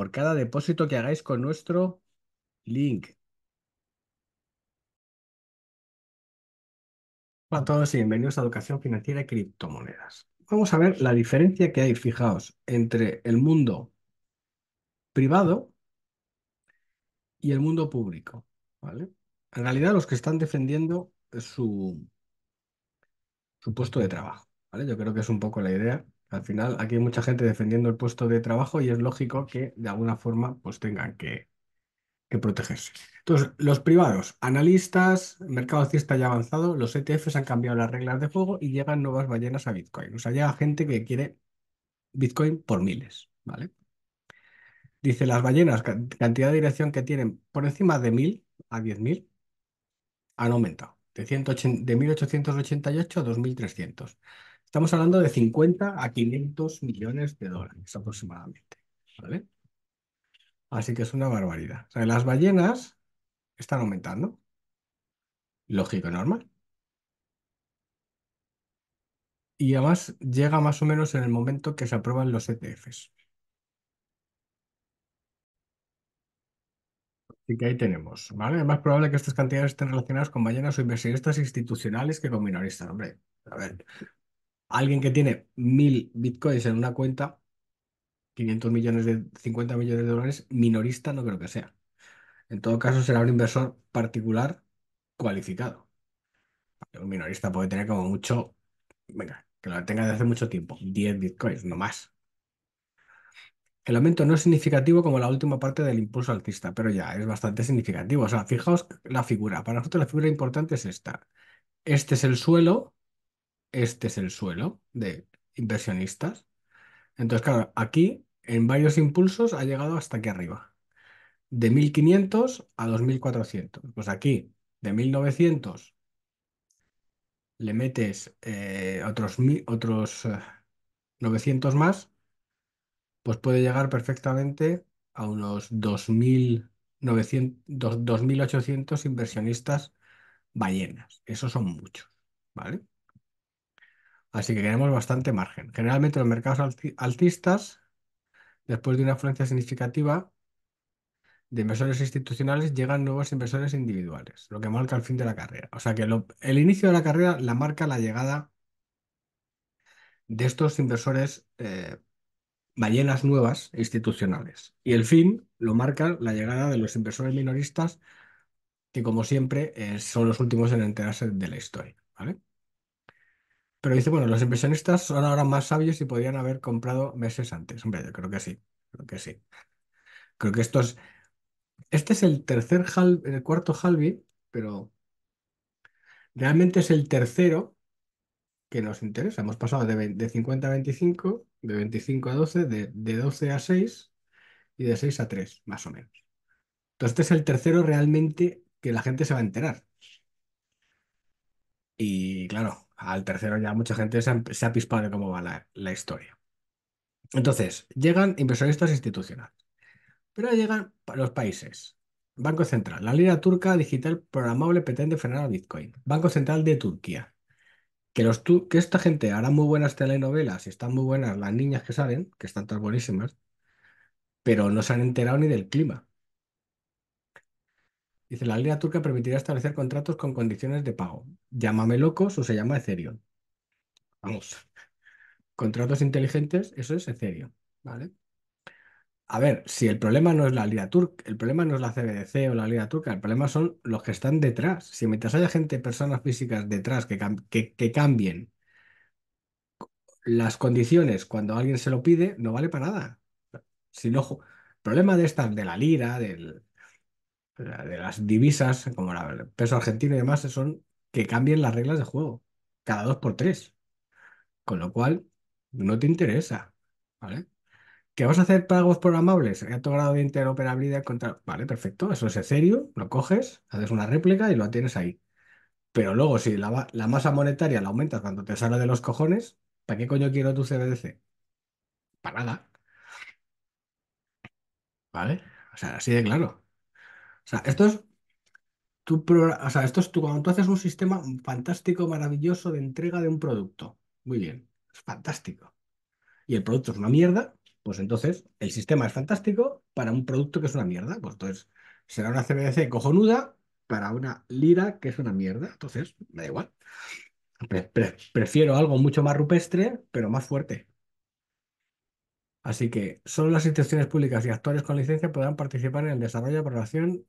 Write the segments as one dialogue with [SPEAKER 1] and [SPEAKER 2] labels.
[SPEAKER 1] por cada depósito que hagáis con nuestro link. Hola a todos y bienvenidos a Educación Financiera y Criptomonedas. Vamos a ver la diferencia que hay, fijaos, entre el mundo privado y el mundo público. ¿vale? En realidad, los que están defendiendo su, su puesto de trabajo. ¿vale? Yo creo que es un poco la idea al final, aquí hay mucha gente defendiendo el puesto de trabajo y es lógico que de alguna forma pues tengan que, que protegerse. Entonces, los privados, analistas, mercado cista ya avanzado, los ETFs han cambiado las reglas de juego y llegan nuevas ballenas a Bitcoin. O sea, llega gente que quiere Bitcoin por miles, ¿vale? Dice, las ballenas, cantidad de dirección que tienen por encima de 1000 a 10.000 han aumentado, de, de 1888 a 2300. Estamos hablando de 50 a 500 millones de dólares aproximadamente. ¿vale? Así que es una barbaridad. las ballenas están aumentando. Lógico, normal. Y además llega más o menos en el momento que se aprueban los ETFs. Así que ahí tenemos, ¿vale? Es más probable que estas cantidades estén relacionadas con ballenas o inversionistas institucionales que con minoristas, hombre. A ver, alguien que tiene mil bitcoins en una cuenta, 500 millones de 50 millones de dólares, minorista no creo que sea. En todo caso, será un inversor particular cualificado. Un minorista puede tener como mucho, venga, que lo tenga desde hace mucho tiempo, 10 bitcoins, no más. El aumento no es significativo como la última parte del impulso alcista, pero ya es bastante significativo. O sea, fijaos la figura. Para nosotros la figura importante es esta. Este es el suelo este es el suelo de inversionistas. Entonces, claro, aquí en varios impulsos ha llegado hasta aquí arriba, de 1500 a 2400. Pues aquí, de 1900, le metes eh, otros, otros 900 eh, más, pues puede llegar perfectamente a unos 2.800 inversionistas ballenas. Esos son muchos, ¿vale? Así que tenemos bastante margen. Generalmente los mercados altistas, después de una afluencia significativa de inversores institucionales, llegan nuevos inversores individuales, lo que marca el fin de la carrera. O sea que el inicio de la carrera la marca la llegada de estos inversores eh, ballenas nuevas institucionales. Y el fin lo marca la llegada de los inversores minoristas, que como siempre eh, son los últimos en enterarse de la historia. ¿vale? Pero dice, bueno, los inversionistas son ahora más sabios y podrían haber comprado meses antes. Hombre, yo creo que sí, creo que sí. Creo que es Este es el tercer Halby, el cuarto halving, pero realmente es el tercero que nos interesa. Hemos pasado de, 50 a 25, de 25 a 12, de 12 a 6 y de 6 a 3, más o menos. Entonces, este es el tercero realmente que la gente se va a enterar. Y claro, al tercero ya mucha gente se ha, pispado de cómo va la, historia. Entonces, llegan inversionistas institucionales, pero llegan los países. Banco Central, la línea turca digital programable pretende frenar a Bitcoin. Banco Central de Turquía. Que, los que esta gente hará muy buenas telenovelas y están muy buenas las niñas que salen, que están tan buenísimas, pero no se han enterado ni del clima. Dice, la lira turca permitirá establecer contratos con condiciones de pago. Llámame locos o se llama Ethereum. Vamos. Contratos inteligentes, eso es Ethereum, ¿vale? A ver, si el problema no es la lira turca, el problema no es la CBDC o la lira turca, el problema son los que están detrás. Si mientras haya gente, personas físicas detrás que, cambien las condiciones cuando alguien se lo pide, no vale para nada. Si no, el problema de estas, de la lira, del, de las divisas, como el peso argentino y demás, son que cambien las reglas de juego cada dos por tres. Con lo cual, no te interesa. ¿Vale? ¿Que vas a hacer pagos programables a tu grado de interoperabilidad contra. Vale, perfecto, eso es serio, lo coges, haces una réplica y lo tienes ahí. Pero luego, si la, la masa monetaria la aumentas cuando te sale de los cojones, ¿para qué coño quiero tu CBDC? Para nada. ¿Vale? O sea, así de claro sea, esto es tu o sea, esto es tu, cuando tú haces un sistema fantástico, maravilloso de entrega de un producto. Muy bien, es fantástico. Y el producto es una mierda, pues entonces el sistema es fantástico para un producto que es una mierda. Pues entonces será una CBDC cojonuda para una lira que es una mierda. Entonces, me da igual. prefiero algo mucho más rupestre, pero más fuerte. Así que solo las instituciones públicas y actores con licencia podrán participar en el desarrollo, de programación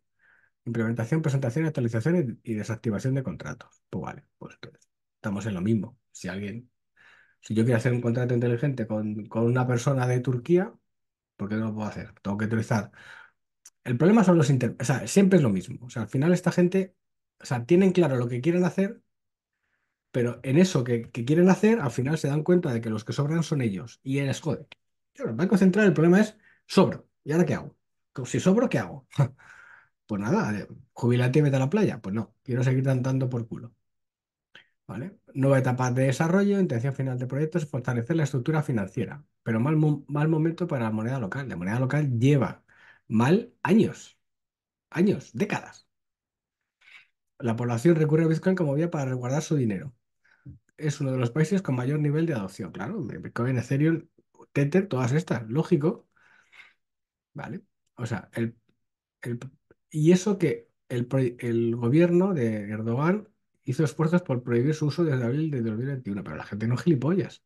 [SPEAKER 1] Implementación, presentación, actualización y, desactivación de contratos. Pues vale, pues estamos en lo mismo. Si alguien, si yo quiero hacer un contrato inteligente con, una persona de Turquía, ¿por qué no lo puedo hacer? Tengo que utilizar. El problema son los O sea, siempre es lo mismo. O sea, al final esta gente, o sea, tienen claro lo que quieren hacer, pero en eso que, quieren hacer, al final se dan cuenta de que los que sobran son ellos y joder yo Claro, el Banco Central el problema es sobro. ¿Y ahora qué hago? Si sobro, ¿qué hago? pues nada, eh, jubilate y vete a la playa. Pues no, quiero seguir cantando por culo. ¿Vale? Nueva etapa de desarrollo, intención final de proyectos, fortalecer la estructura financiera. Pero mal, momento para la moneda local. La moneda local lleva mal años, años, décadas. La población recurre a Bitcoin como vía para resguardar su dinero. Es uno de los países con mayor nivel de adopción, claro. Bitcoin, Ethereum, Tether, todas estas, lógico. ¿Vale? O sea, el y eso que el, gobierno de Erdogan hizo esfuerzos por prohibir su uso desde abril de 2021, pero la gente no gilipollas.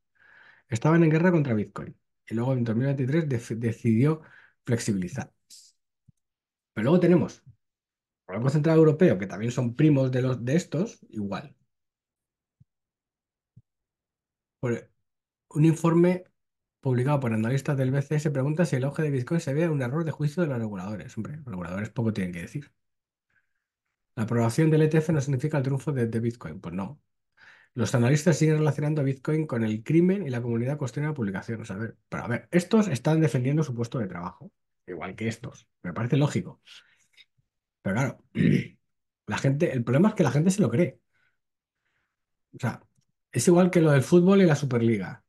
[SPEAKER 1] Estaban en guerra contra Bitcoin y luego en 2023 decidió flexibilizar. Pero luego tenemos el Banco Central Europeo, que también son primos de, los, de estos, igual. un informe publicado por analistas del BCE, pregunta si el auge de Bitcoin se ve un error de juicio de los reguladores. Hombre, los reguladores poco tienen que decir. La aprobación del ETF no significa el triunfo de, Bitcoin. Pues no. Los analistas siguen relacionando a Bitcoin con el crimen y la comunidad cuestiona la publicación. a ver, pero a ver, estos están defendiendo su puesto de trabajo, igual que estos. Me parece lógico. Pero claro, la gente, el problema es que la gente se lo cree. O sea, es igual que lo del fútbol y la Superliga.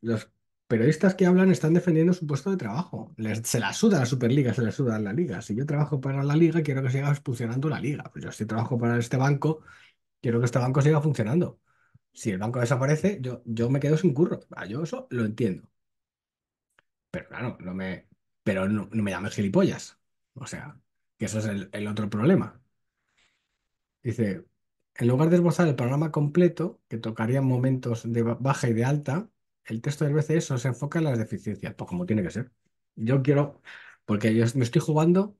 [SPEAKER 1] Los periodistas que hablan están defendiendo su puesto de trabajo. se la suda la Superliga, se la suda la Liga. Si yo trabajo para la Liga, quiero que siga funcionando la Liga. Pues yo si trabajo para este banco, quiero que este banco siga funcionando. Si el banco desaparece, yo, yo me quedo sin curro. Ah, yo eso lo entiendo. Pero claro, no me, pero no, me llames gilipollas. O sea, que eso es el, otro problema. Dice, en lugar de esbozar el programa completo, que tocaría momentos de baja y de alta, el texto del BCE eso se enfoca en las deficiencias, pues como tiene que ser. Yo quiero, porque yo me estoy jugando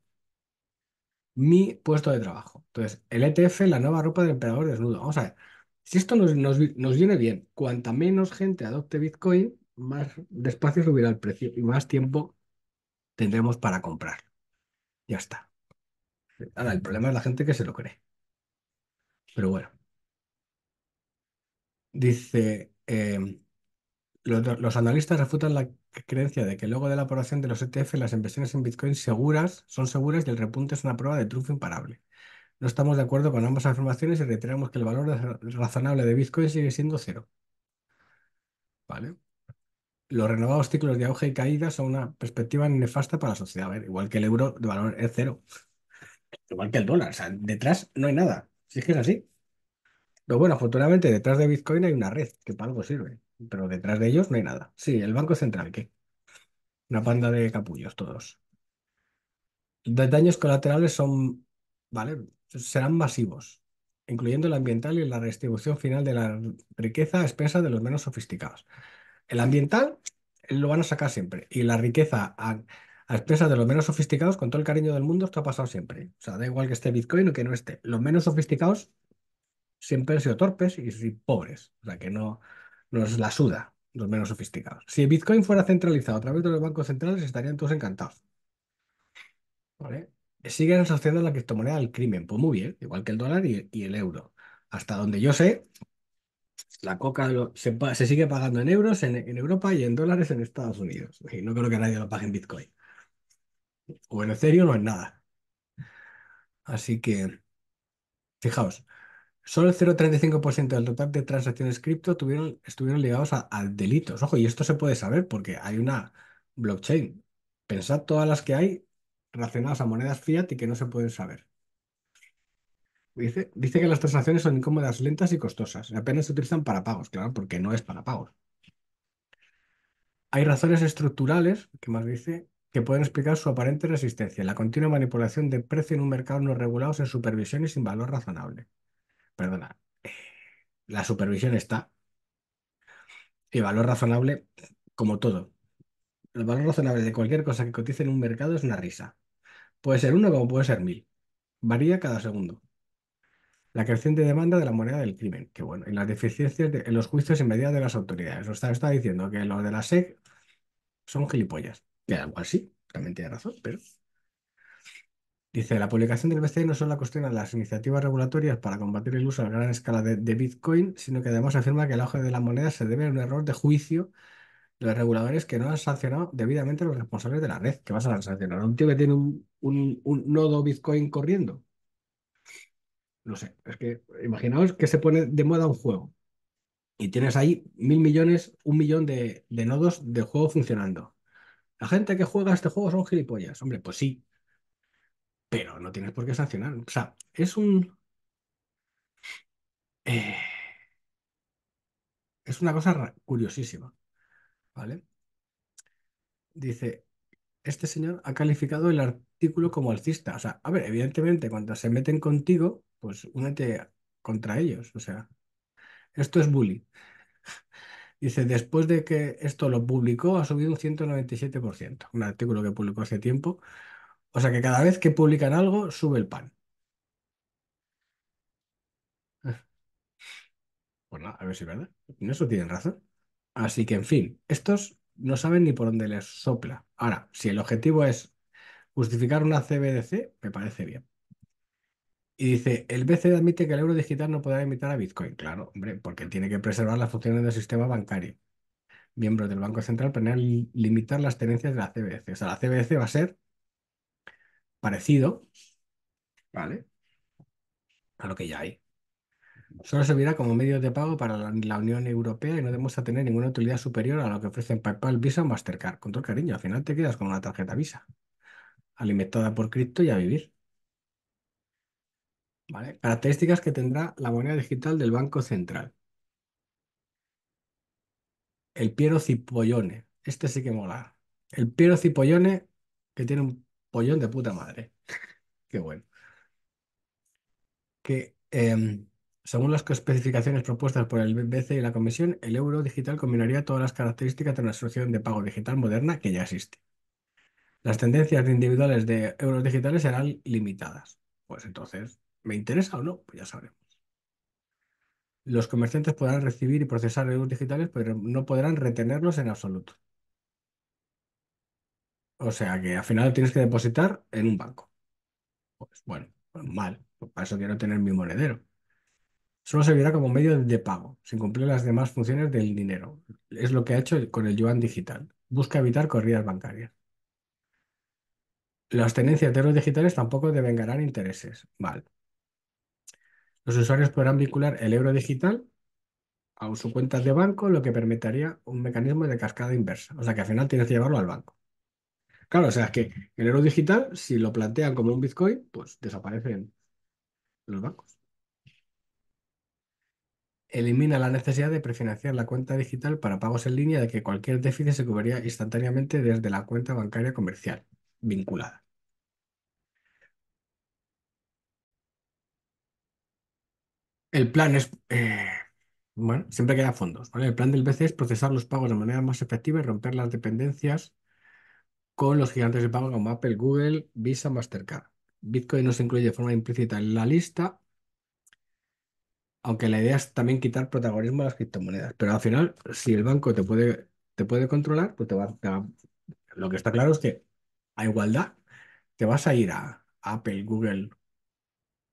[SPEAKER 1] mi puesto de trabajo. Entonces, el ETF, la nueva ropa del emperador desnudo. Vamos a ver, si esto nos, viene bien, cuanta menos gente adopte Bitcoin, más despacio subirá el precio y más tiempo tendremos para comprar Ya está. Ahora, el problema es la gente que se lo cree. Pero bueno. Dice, eh, los, analistas refutan la creencia de que luego de la aprobación de los ETF las inversiones en Bitcoin seguras son seguras y el repunte es una prueba de triunfo imparable. No estamos de acuerdo con ambas afirmaciones y reiteramos que el valor razonable de Bitcoin sigue siendo cero. ¿Vale? Los renovados ciclos de auge y caída son una perspectiva nefasta para la sociedad. A ver, igual que el euro de valor es cero. Igual que el dólar. O sea, detrás no hay nada. Si es así. Pero bueno, afortunadamente detrás de Bitcoin hay una red que para algo sirve, pero detrás de ellos no hay nada. Sí, el Banco Central, ¿qué? Una panda de capullos todos. Los daños colaterales son, ¿vale? Serán masivos, incluyendo el ambiental y la redistribución final de la riqueza a expensas de los menos sofisticados. El ambiental lo van a sacar siempre y la riqueza a, a expensas de los menos sofisticados, con todo el cariño del mundo, esto ha pasado siempre. O sea, da igual que esté Bitcoin o que no esté. Los menos sofisticados siempre han sido torpes y, pobres, o sea que no es la suda los menos sofisticados. Si Bitcoin fuera centralizado a través de los bancos centrales, estarían todos encantados. ¿Vale? Siguen asociando la criptomoneda al crimen, pues muy bien, igual que el dólar y, el euro. Hasta donde yo sé, la coca se, sigue pagando en euros en, Europa y en dólares en Estados Unidos. Y no creo que nadie lo pague en Bitcoin. O en Ethereum no es nada. Así que, fijaos, Solo el 0,35% del total de transacciones cripto estuvieron ligados a, delitos. Ojo, y esto se puede saber porque hay una blockchain. Pensad todas las que hay relacionadas a monedas fiat y que no se pueden saber. Dice, que las transacciones son incómodas, lentas y costosas. apenas se utilizan para pagos, claro, porque no es para pagos. Hay razones estructurales, que más dice, que pueden explicar su aparente resistencia, la continua manipulación de precio en un mercado no regulado sin supervisión y sin valor razonable perdona, eh, la supervisión está. Y valor razonable, como todo. El valor razonable de cualquier cosa que cotice en un mercado es una risa. Puede ser uno como puede ser mil. Varía cada segundo. La creciente demanda de la moneda del crimen, que bueno, y las deficiencias en los juicios inmediatos de las autoridades. O sea, está diciendo que los de la SEC son gilipollas. Que igual sí, también tiene razón, pero Dice, la publicación del BCE no solo cuestiona las iniciativas regulatorias para combatir el uso a gran escala de, Bitcoin, sino que además afirma que el auge de la moneda se debe a un error de juicio de los reguladores que no han sancionado debidamente a los responsables de la red. ¿Qué vas a sancionar? un tío que tiene un, nodo Bitcoin corriendo? No sé, es que imaginaos que se pone de moda un juego y tienes ahí mil millones, un millón de, de nodos de juego funcionando. La gente que juega a este juego son gilipollas. Hombre, pues sí, pero no tienes por qué sancionar. O sea, es un... Eh, es una cosa curiosísima, ¿vale? Dice, este señor ha calificado el artículo como alcista. O sea, a ver, evidentemente, cuando se meten contigo, pues únete contra ellos. O sea, esto es bullying. Dice, después de que esto lo publicó, ha subido un 197%, un artículo que publicó hace tiempo, o sea que cada vez que publican algo, sube el pan. Pues nada, a ver si es verdad. En eso tienen razón. Así que, en fin, estos no saben ni por dónde les sopla. Ahora, si el objetivo es justificar una CBDC, me parece bien. Y dice, el BCE admite que el euro digital no podrá imitar a Bitcoin. Claro, hombre, porque tiene que preservar las funciones del sistema bancario. Miembros del Banco Central planean limitar las tenencias de la CBDC. O sea, la CBDC va a ser parecido, ¿vale? A lo que ya hay. Solo servirá como medio de pago para la Unión Europea y no a tener ninguna utilidad superior a lo que ofrecen PayPal, Visa o Mastercard. Con todo cariño, al final te quedas con una tarjeta Visa, alimentada por cripto y a vivir. ¿Vale? Características que tendrá la moneda digital del Banco Central. El Piero Cipollone. Este sí que mola. El Piero Cipollone, que tiene un Pollón de puta madre. Qué bueno. Que, em, según las especificaciones propuestas por el BC y la Comisión, el euro digital combinaría todas las características de una solución de pago digital moderna que ya existe. Las tendencias individuales de euros digitales serán limitadas. Pues entonces, ¿me interesa o no? Pues ya sabremos. Los comerciantes podrán recibir y procesar euros digitales, pero no podrán retenerlos en absoluto. O sea que al final tienes que depositar en un banco. Pues bueno, pues mal. Pues para eso quiero tener mi monedero. Solo servirá como medio de pago, sin cumplir las demás funciones del dinero. Es lo que ha hecho con el yuan digital. Busca evitar corridas bancarias. Las tenencias de euros digitales tampoco devengarán intereses. Vale. Los usuarios podrán vincular el euro digital a sus cuentas de banco, lo que permitiría un mecanismo de cascada inversa. O sea que al final tienes que llevarlo al banco. Claro, o sea, es que el euro digital, si lo plantean como un Bitcoin, pues desaparecen los bancos. Elimina la necesidad de prefinanciar la cuenta digital para pagos en línea de que cualquier déficit se cubriría instantáneamente desde la cuenta bancaria comercial vinculada. El plan es... Eh, bueno, siempre queda fondos, El plan del BCE es procesar los pagos de manera más efectiva y romper las dependencias con los gigantes de pago como Apple, Google, Visa, Mastercard. Bitcoin no se incluye de forma implícita en la lista, aunque la idea es también quitar protagonismo a las criptomonedas. Pero al final, si el banco te puede, te puede controlar, pues te va, Lo que está claro es que a igualdad te vas a ir a Apple, Google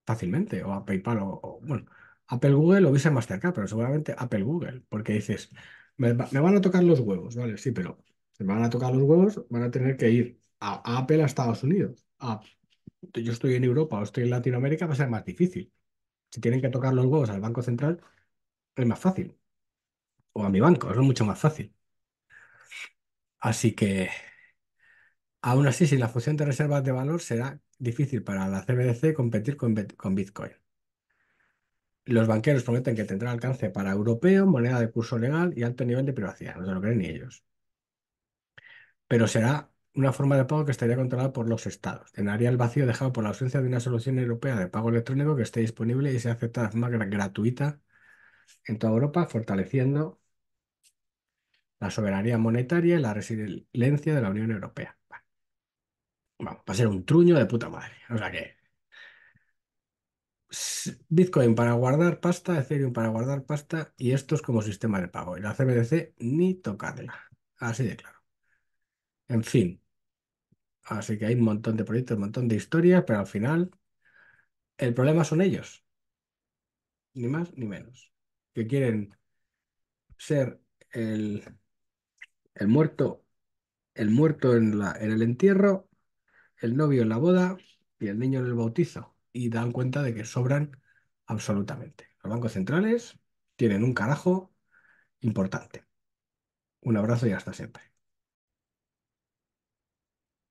[SPEAKER 1] fácilmente, o a PayPal, o, bueno, Apple, Google o Visa, Mastercard, pero seguramente Apple, Google, porque dices, me van a tocar los huevos, ¿vale? Sí, pero se pues van a tocar los huevos, van a tener que ir a, Apple a Estados Unidos. yo estoy en Europa o estoy en Latinoamérica, va a ser más difícil. Si tienen que tocar los huevos al Banco Central, es más fácil. O a mi banco, es mucho más fácil. Así que, aún así, sin la fusión de reservas de valor, será difícil para la CBDC competir con, Bitcoin. Los banqueros prometen que tendrá alcance para europeo, moneda de curso legal y alto nivel de privacidad. No se lo creen ni ellos pero será una forma de pago que estaría controlada por los estados. Llenaría el vacío dejado por la ausencia de una solución europea de pago electrónico que esté disponible y sea aceptada de forma gratuita en toda Europa, fortaleciendo la soberanía monetaria y la resiliencia de la Unión Europea. va a ser un truño de puta madre. O sea que. Bitcoin para guardar pasta, Ethereum para guardar pasta, y esto es como sistema de pago. Y la CBDC ni tocarla. Así de claro. En fin. Así que hay un montón de proyectos, un montón de historias, pero al final el problema son ellos. Ni más ni menos. Que quieren ser el, el muerto, el muerto en, la, en el entierro, el novio en la boda y el niño en el bautizo. Y dan cuenta de que sobran absolutamente. Los bancos centrales tienen un carajo importante. Un abrazo y hasta siempre.